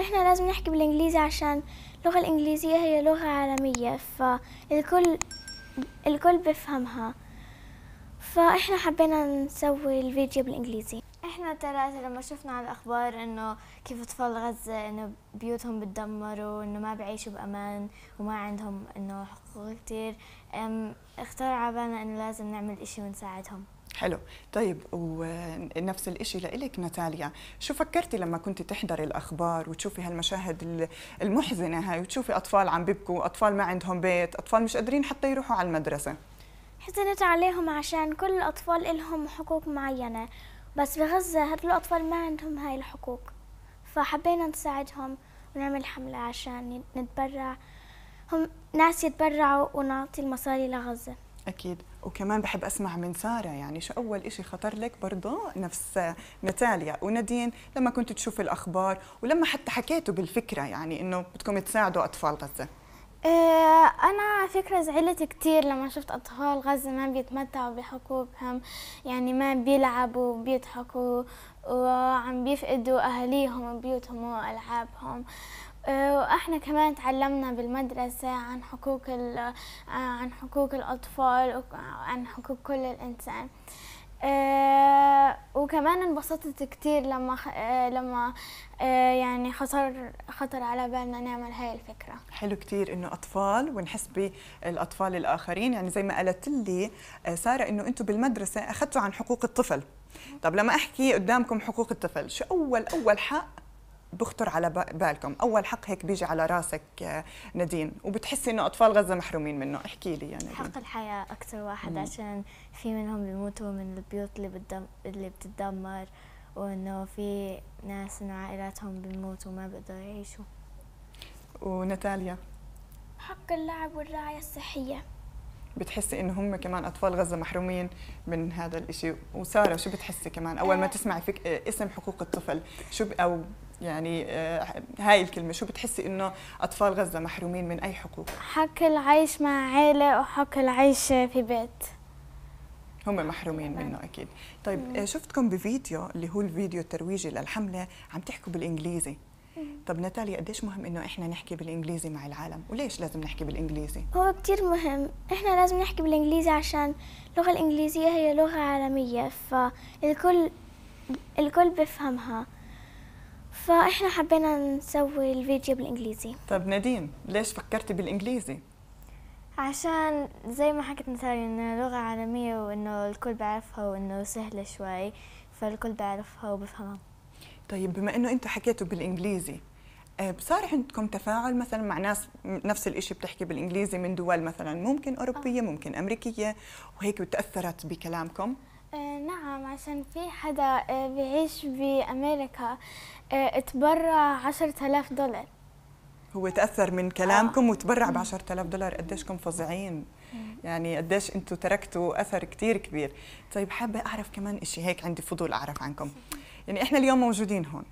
احنا لازم نحكي بالانجليزي عشان اللغة الانجليزية هي لغة عالمية فالكل الكل بفهمها فاحنا حبينا نسوي الفيديو بالانجليزي احنا ثلاثة لما شفنا على الاخبار انه كيف اطفال غزة انه بيوتهم بتدمروا انه ما بعيشوا بامان وما عندهم انه حقوق كتير اختار بالنا انه لازم نعمل اشي ونساعدهم حلو طيب ونفس الإشي لإلك ناتاليا شو فكرتي لما كنت تحضري الأخبار وتشوفي هالمشاهد المحزنة هاي وتشوفي أطفال عم بيبكوا أطفال ما عندهم بيت أطفال مش قادرين حتى يروحوا على المدرسة حزنت عليهم عشان كل الأطفال لهم حقوق معينة بس بغزة هدول الأطفال ما عندهم هاي الحقوق فحبينا نساعدهم ونعمل حملة عشان نتبرع هم ناس يتبرعوا ونعطي المصاري لغزة اكيد وكمان بحب اسمع من ساره يعني شو اول إشي خطر لك برضه نفس نتاليا ونادين لما كنت تشوف الاخبار ولما حتى حكيتوا بالفكره يعني انه بدكم تساعدوا اطفال غزه آه، أنا على فكرة زعلت كتير لما شفت أطفال غزة ما بيتمتعوا بحقوقهم يعني ما بيلعبوا وبيضحكوا وعم بيفقدوا أهاليهم وبيوتهم وألعابهم واحنا كمان تعلمنا بالمدرسة عن حقوق آه، عن حقوق الأطفال وعن حقوق كل الإنسان آه، وكمان انبسطت كتير لما آه، لما يعني خطر خطر على بالنا نعمل هاي الفكره حلو كتير انه اطفال ونحس بالاطفال الاخرين يعني زي ما قالت لي ساره انه انتم بالمدرسه اخذتوا عن حقوق الطفل طب لما احكي قدامكم حقوق الطفل شو اول اول حق بخطر على بالكم اول حق هيك بيجي على راسك آه، نادين وبتحسي انه اطفال غزه محرومين منه احكي لي يعني حق الحياه اكثر واحد مم. عشان في منهم بيموتوا من البيوت اللي بتدم اللي بتدمر وانه في ناس من عائلاتهم بيموتوا وما بيقدروا يعيشوا ونتاليا حق اللعب والرعايه الصحيه بتحسي انه هم كمان اطفال غزه محرومين من هذا الشيء وساره شو بتحسي كمان اول ما آه. تسمعي فيك آه، اسم حقوق الطفل شو او يعني آه، هاي الكلمه شو بتحسي انه اطفال غزه محرومين من اي حقوق حق العيش مع عائله وحق العيش في بيت هم محرومين منه اكيد طيب شفتكم بفيديو اللي هو الفيديو الترويجي للحمله عم تحكوا بالانجليزي طب ناتاليا قديش مهم انه احنا نحكي بالانجليزي مع العالم وليش لازم نحكي بالانجليزي هو كتير مهم احنا لازم نحكي بالانجليزي عشان اللغه الانجليزيه هي لغه عالميه فالكل الكل بفهمها فاحنا حبينا نسوي الفيديو بالانجليزي طب نديم ليش فكرتي بالانجليزي عشان زي ما حكيت نتاليا انه لغه عالميه وانه الكل بيعرفها وانه سهله شوي فالكل بيعرفها وبفهمها طيب بما انه انتم حكيتوا بالانجليزي آه، صار عندكم تفاعل مثلا مع ناس نفس الشيء بتحكي بالانجليزي من دول مثلا ممكن اوروبيه آه. ممكن امريكيه وهيك وتاثرت بكلامكم آه، نعم عشان في حدا بيعيش بأمريكا تبرع 10000 دولار هو تأثر من كلامكم آه. وتبرع ب 10000 دولار قديشكم فظيعين يعني قديش انتم تركتوا أثر كثير كبير طيب حابة أعرف كمان شيء هيك عندي فضول أعرف عنكم يعني احنا اليوم موجودين هون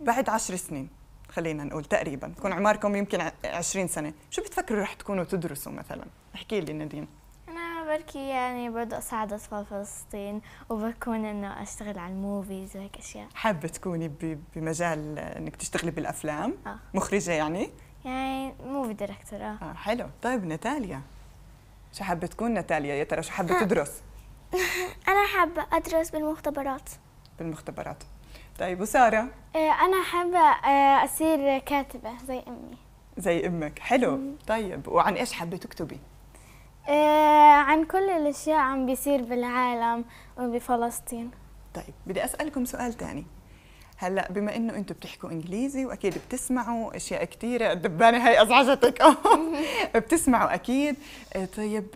بعد عشر سنين خلينا نقول تقريبا تكون عماركم يمكن 20 سنه شو بتفكروا رح تكونوا تدرسوا مثلا احكي لي نادين انا بركي يعني برضه اساعد اطفال فلسطين وبكون انه اشتغل على الموفيز وهيك اشياء حابه تكوني بمجال انك تشتغلي بالافلام آه. مخرجه يعني يعني موفي دايركتور آه. اه حلو طيب نتاليا شو حابه تكون نتاليا يا ترى شو حابه آه. تدرس انا حابه ادرس بالمختبرات بالمختبرات طيب وساره آه، انا حابه آه، اصير كاتبه زي امي زي امك حلو مم. طيب وعن ايش حابه تكتبي آه، عن كل الاشياء عم بيصير بالعالم وبفلسطين طيب بدي اسالكم سؤال ثاني هلا بما انه انتم بتحكوا انجليزي واكيد بتسمعوا اشياء كثيره الدبانه هي ازعجتك بتسمعوا اكيد طيب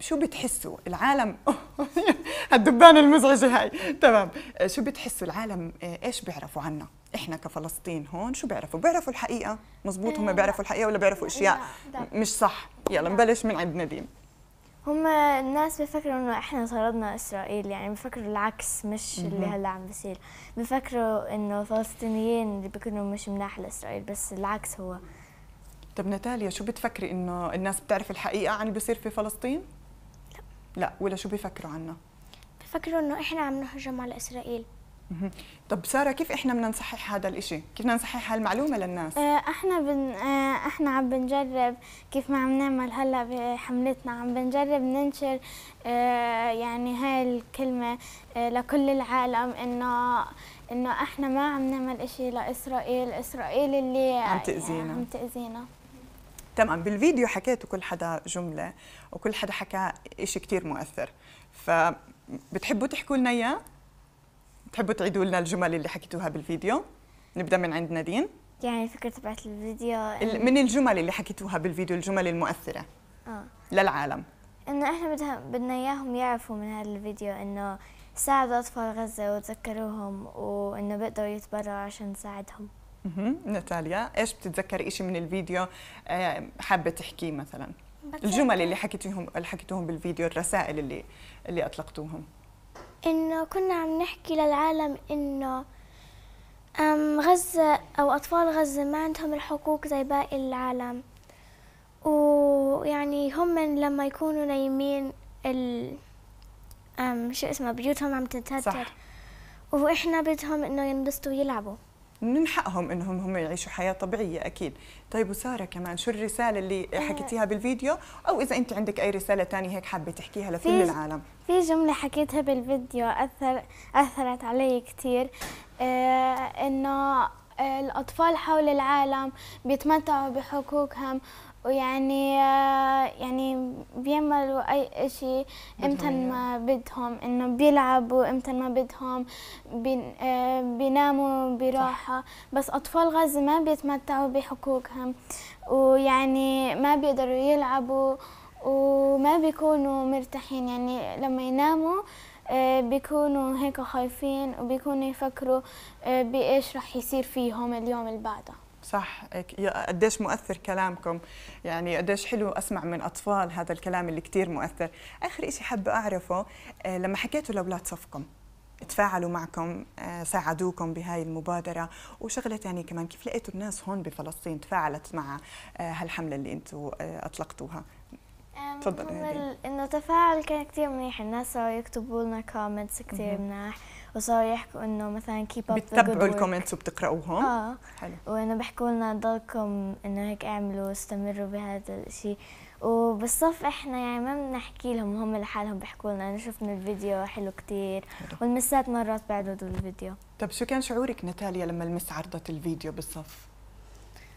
شو بتحسوا العالم هالدبان المزعجة هاي تمام شو بتحسوا العالم آه، ايش بيعرفوا عنا احنا كفلسطين هون شو بيعرفوا بيعرفوا الحقيقة مزبوط هم إيه. بيعرفوا الحقيقة ولا بيعرفوا إيه، اشياء مش صح يلا نبلش من عند نديم هم الناس بيفكروا انه احنا طردنا اسرائيل يعني بفكروا العكس مش اللي هلا عم بصير بفكروا انه الفلسطينيين اللي بيكونوا مش مناح لاسرائيل بس العكس هو طب نتاليا شو بتفكري انه الناس بتعرف الحقيقه عن اللي بيصير في فلسطين لا ولا شو بيفكروا عنا بيفكروا انه احنا عم نهجم على اسرائيل طب ساره كيف احنا بدنا نصحح هذا الإشي؟ كيف بدنا نصحح هالمعلومه للناس؟ آه، احنا بن آه، احنا عم بنجرب كيف ما عم نعمل هلا بحملتنا عم بنجرب ننشر آه، يعني هاي الكلمه لكل العالم انه انه احنا ما عم نعمل إشي لاسرائيل، اسرائيل اللي عم تاذينا يعني عم تاذينا تمام بالفيديو حكيت كل حدا جمله وكل حدا حكى شيء كثير مؤثر فبتحبوا تحكوا لنا اياه بتحبوا تعيدوا لنا الجمل اللي حكيتوها بالفيديو نبدا من عند نادين يعني فكرة تبعت الفيديو من الجمل اللي حكيتوها بالفيديو الجمل المؤثره اه للعالم انه احنا بدها بدنا اياهم يعرفوا من هذا الفيديو انه ساعدوا اطفال غزه وتذكروهم وانه بيقدروا يتبرعوا عشان نساعدهم ناتاليا ايش بتتذكري شيء من الفيديو آه، حابه تحكيه مثلا الجمل اللي حكيتيهم اللي حكيتوهم بالفيديو الرسائل اللي اللي اطلقتوهم انه كنا عم نحكي للعالم انه أم غزة أو أطفال غزة ما عندهم الحقوق زي باقي العالم ويعني هم لما يكونوا نايمين ال أم شو اسمه بيوتهم عم تنتهتر وإحنا بدهم إنه ينبسطوا ويلعبوا من حقهم انهم هم يعيشوا حياه طبيعيه اكيد طيب وساره كمان شو الرساله اللي آه. حكيتيها بالفيديو او اذا انت عندك اي رساله ثانيه هيك حابه تحكيها لكل العالم في جمله حكيتها بالفيديو اثر اثرت علي كثير آه انه آه، الأطفال حول العالم بيتمتعوا بحقوقهم ويعني آه، يعني بيعملوا اي اشي امتى ما بدهم انه بيلعبوا امتى ما بدهم آه، بيناموا براحة بس اطفال غزة ما بيتمتعوا بحقوقهم ويعني ما بيقدروا يلعبوا وما بيكونوا مرتاحين يعني لما يناموا آه، بيكونوا هيك خايفين وبيكونوا يفكروا بإيش رح يصير فيهم اليوم اللي بعده صح قديش مؤثر كلامكم يعني قديش حلو اسمع من اطفال هذا الكلام اللي كثير مؤثر اخر شيء حابه اعرفه آه، لما حكيتوا لاولاد صفكم تفاعلوا معكم آه، ساعدوكم بهاي المبادرة وشغلة ثانية كمان كيف لقيتوا الناس هون بفلسطين تفاعلت مع آه، هالحملة اللي انتم أطلقتوها تفضلي انه التفاعل كان كثير منيح الناس صاروا يكتبوا لنا كومنتس كثير مناح وصاروا يحكوا انه مثلا كيب اب بتتبعوا الكومنتس وبتقراوهم اه حلو وانه بيحكوا لنا ضلكم انه هيك اعملوا استمروا بهذا الشيء وبالصف احنا يعني ما بنحكي لهم هم لحالهم بيحكوا لنا انا شفنا الفيديو حلو كثير والمسات مرات بيعرضوا الفيديو طب شو كان شعورك نتاليا لما المس عرضت الفيديو بالصف؟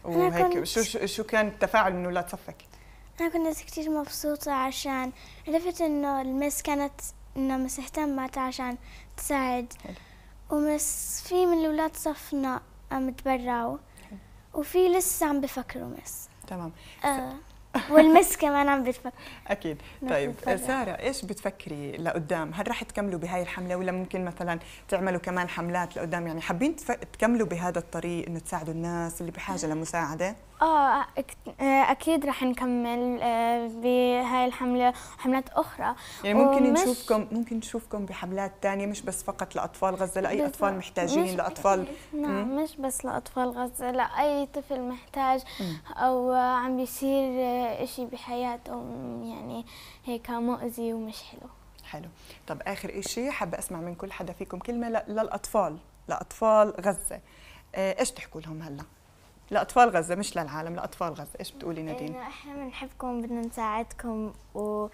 وهيك شو شو كان التفاعل من اولاد صفك؟ أنا كنت كتير مبسوطة عشان عرفت إنه المس كانت إنه مس اهتمت عشان تساعد ومس في من الأولاد صفنا عم تبرعوا وفي لسه عم بفكروا مس تمام آه. والمس كمان عم بتفكر اكيد طيب ساره ايش بتفكري لقدام هل رح تكملوا بهاي الحمله ولا ممكن مثلا تعملوا كمان حملات لقدام يعني حابين تكملوا بهذا الطريق انه تساعدوا الناس اللي بحاجه لمساعده آه،, اه اكيد رح نكمل آه، بهاي الحمله وحملات اخرى يعني ممكن نشوفكم ممكن نشوفكم بحملات ثانيه مش بس فقط لاطفال غزه لاي اطفال محتاجين لاطفال نعم مش بس لاطفال غزه لاي طفل محتاج او عم بيصير آه، شيء بحياته يعني هيك مؤذي ومش حلو حلو طب اخر شيء حابه اسمع من كل حدا فيكم كلمه للاطفال لاطفال غزه ايش تحكوا لهم هلا لاطفال غزه مش للعالم لاطفال غزه ايش بتقولي نادين احنا بنحبكم بدنا نساعدكم و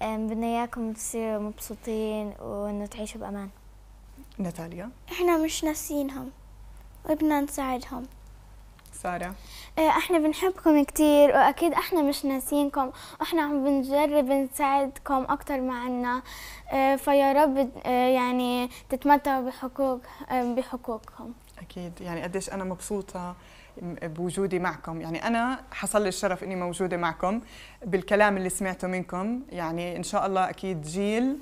بدنا اياكم تصيروا مبسوطين وانه تعيشوا بامان ناتاليا احنا مش ناسينهم وبدنا نساعدهم سارة إيه، احنا بنحبكم كثير واكيد احنا مش ناسينكم واحنا عم بنجرب نساعدكم اكثر ما عنا إيه، فيا رب إيه، يعني تتمتعوا بحقوق بحقوقكم اكيد يعني قديش انا مبسوطه بوجودي معكم يعني أنا حصل لي الشرف أني موجودة معكم بالكلام اللي سمعته منكم يعني إن شاء الله أكيد جيل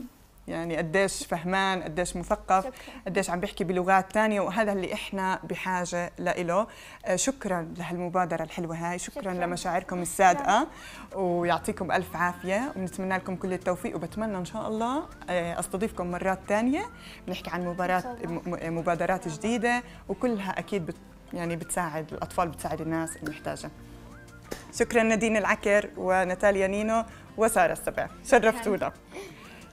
يعني قديش فهمان قديش مثقف قديش عم بيحكي بلغات ثانيه وهذا اللي احنا بحاجه لإله آه، شكرا لهالمبادره الحلوه هاي شكرا, شكرا لمشاعركم الصادقه ويعطيكم الف عافيه وبنتمنى لكم كل التوفيق وبتمنى ان شاء الله آه، استضيفكم مرات ثانيه بنحكي عن مبادرات مبادرات جديده وكلها اكيد يعني بتساعد الاطفال بتساعد الناس المحتاجه شكرا نادين العكر ونتاليا نينو وساره السبع شرفتونا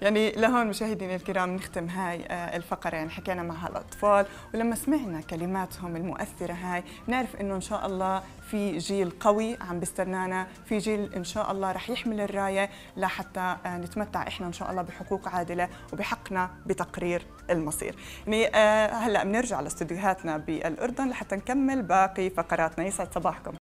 يعني لهون مشاهدينا الكرام نختم هاي آه، الفقرة يعني حكينا مع هالأطفال ولما سمعنا كلماتهم المؤثرة هاي بنعرف إنه إن شاء الله في جيل قوي عم بيستنانا في جيل إن شاء الله رح يحمل الراية لحتى آه، نتمتع إحنا إن شاء الله بحقوق عادلة وبحقنا بتقرير المصير يعني آه، هلأ بنرجع لاستديوهاتنا بالأردن لحتى نكمل باقي فقراتنا يسعد صباحكم